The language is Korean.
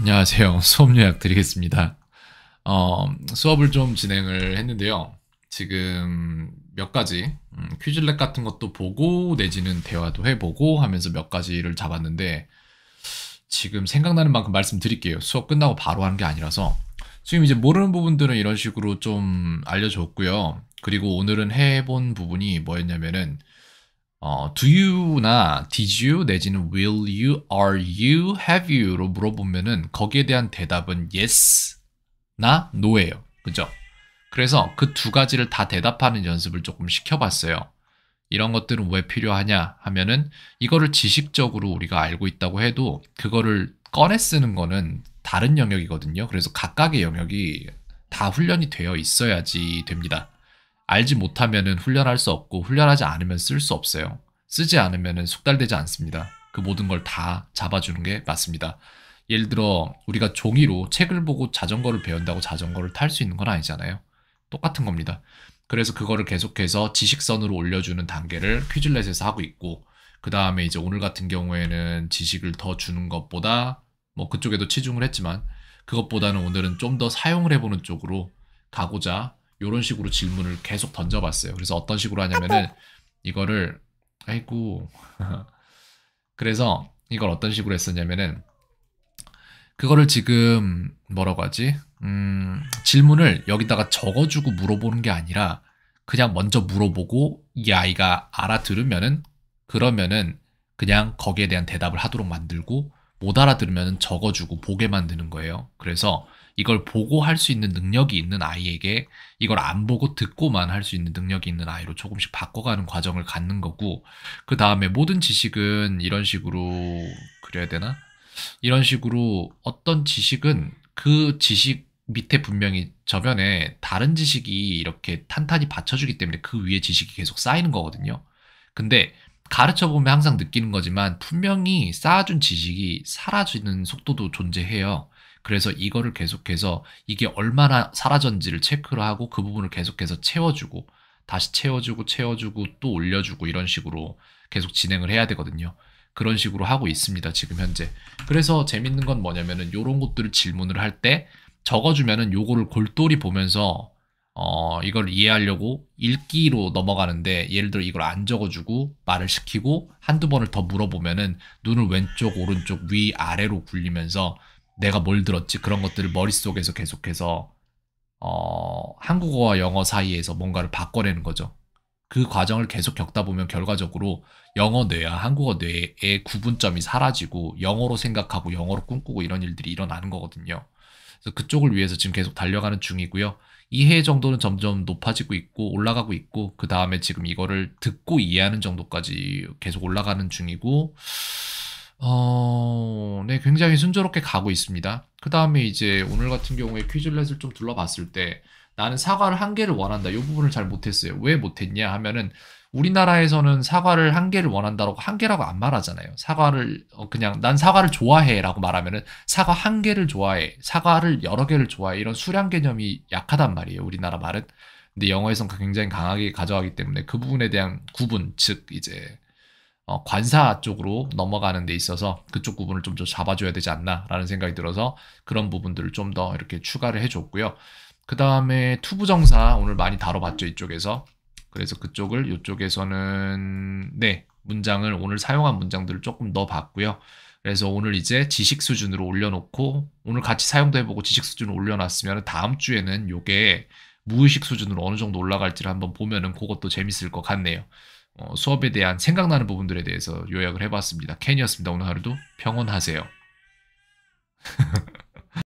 안녕하세요. 수업 요약 드리겠습니다. 어, 수업을 좀 진행을 했는데요. 지금 몇 가지 음, 퀴즈랩 같은 것도 보고 내지는 대화도 해보고 하면서 몇 가지를 잡았는데 지금 생각나는 만큼 말씀드릴게요. 수업 끝나고 바로 하는 게 아니라서 지금 이제 모르는 부분들은 이런 식으로 좀 알려줬고요. 그리고 오늘은 해본 부분이 뭐였냐면은 어, do you나 did you 내지는 will you, are you, have you로 물어보면은 거기에 대한 대답은 yes나 no예요. 그죠? 그래서 그 두 가지를 다 대답하는 연습을 조금 시켜봤어요. 이런 것들은 왜 필요하냐 하면은 이거를 지식적으로 우리가 알고 있다고 해도 그거를 꺼내 쓰는 거는 다른 영역이거든요. 그래서 각각의 영역이 다 훈련이 되어 있어야지 됩니다. 알지 못하면 훈련할 수 없고 훈련하지 않으면 쓸 수 없어요. 쓰지 않으면은 숙달되지 않습니다. 그 모든 걸 다 잡아주는 게 맞습니다. 예를 들어 우리가 종이로 책을 보고 자전거를 배운다고 자전거를 탈 수 있는 건 아니잖아요. 똑같은 겁니다. 그래서 그거를 계속해서 지식선으로 올려주는 단계를 퀴즐렛에서 하고 있고 그 다음에 이제 오늘 같은 경우에는 지식을 더 주는 것보다 뭐 그쪽에도 치중을 했지만 그것보다는 오늘은 좀 더 사용을 해보는 쪽으로 가고자 이런 식으로 질문을 계속 던져봤어요. 그래서 어떤 식으로 하냐면은 이거를 아이고 그래서 이걸 어떤 식으로 했었냐면은 그거를 지금 뭐라고 하지? 음, 질문을 여기다가 적어주고 물어보는 게 아니라 그냥 먼저 물어보고 이 아이가 알아들으면은 그러면은 그냥 거기에 대한 대답을 하도록 만들고 못 알아들으면 적어주고 보게 만드는 거예요. 그래서 이걸 보고 할 수 있는 능력이 있는 아이에게 이걸 안 보고 듣고만 할 수 있는 능력이 있는 아이로 조금씩 바꿔가는 과정을 갖는 거고, 그 다음에 모든 지식은 이런 식으로 그래야 되나? 이런 식으로 어떤 지식은 그 지식 밑에 분명히 저변에 다른 지식이 이렇게 탄탄히 받쳐주기 때문에 그 위에 지식이 계속 쌓이는 거거든요. 근데 가르쳐 보면 항상 느끼는 거지만 분명히 쌓아준 지식이 사라지는 속도도 존재해요. 그래서 이거를 계속해서 이게 얼마나 사라졌는지를 체크를 하고 그 부분을 계속해서 채워주고 다시 채워주고 채워주고 또 올려주고 이런 식으로 계속 진행을 해야 되거든요. 그런 식으로 하고 있습니다. 지금 현재. 그래서 재밌는 건 뭐냐면은 이런 것들을 질문을 할 때 적어주면은 요거를 골똘히 보면서 어, 이걸 이해하려고 읽기로 넘어가는데 예를 들어 이걸 안 적어주고 말을 시키고 한두 번을 더 물어보면은 눈을 왼쪽 오른쪽 위 아래로 굴리면서 내가 뭘 들었지 그런 것들을 머릿속에서 계속해서 어, 한국어와 영어 사이에서 뭔가를 바꿔내는 거죠. 그 과정을 계속 겪다 보면 결과적으로 영어 뇌와 한국어 뇌의 구분점이 사라지고 영어로 생각하고 영어로 꿈꾸고 이런 일들이 일어나는 거거든요. 그래서 그쪽을 위해서 지금 계속 달려가는 중이고요. 이해 정도는 점점 높아지고 있고 올라가고 있고 그 다음에 지금 이거를 듣고 이해하는 정도까지 계속 올라가는 중이고 어, 네, 굉장히 순조롭게 가고 있습니다. 그 다음에 이제 오늘 같은 경우에 퀴즐렛을좀 둘러봤을 때 나는 사과를 한 개를 원한다. 이 부분을 잘 못했어요. 왜 못했냐 하면은 우리나라에서는 사과를 한 개를 원한다라고 한 개라고 안 말하잖아요. 사과를 어, 그냥 난 사과를 좋아해라고 말하면은 사과 한 개를 좋아해, 사과를 여러 개를 좋아해 이런 수량 개념이 약하단 말이에요. 우리나라 말은. 근데 영어에선 굉장히 강하게 가져가기 때문에 그 부분에 대한 구분, 즉 이제 어, 관사 쪽으로 넘어가는 데 있어서 그쪽 구분을좀 더 잡아줘야 되지 않나라는 생각이 들어서 그런 부분들을 좀 더 이렇게 추가를 해줬고요. 그 다음에 투부정사 오늘 많이 다뤄봤죠 이쪽에서 그래서 그쪽을 이쪽에서는 네 문장을 오늘 사용한 문장들을 조금 넣어봤고요. 그래서 오늘 이제 지식 수준으로 올려놓고 오늘 같이 사용도 해보고 지식 수준을 올려놨으면 다음 주에는 이게 무의식 수준으로 어느 정도 올라갈지를 한번 보면은 그것도 재밌을 것 같네요. 어, 수업에 대한 생각나는 부분들에 대해서 요약을 해봤습니다. 캔이었습니다. 오늘 하루도 평온하세요.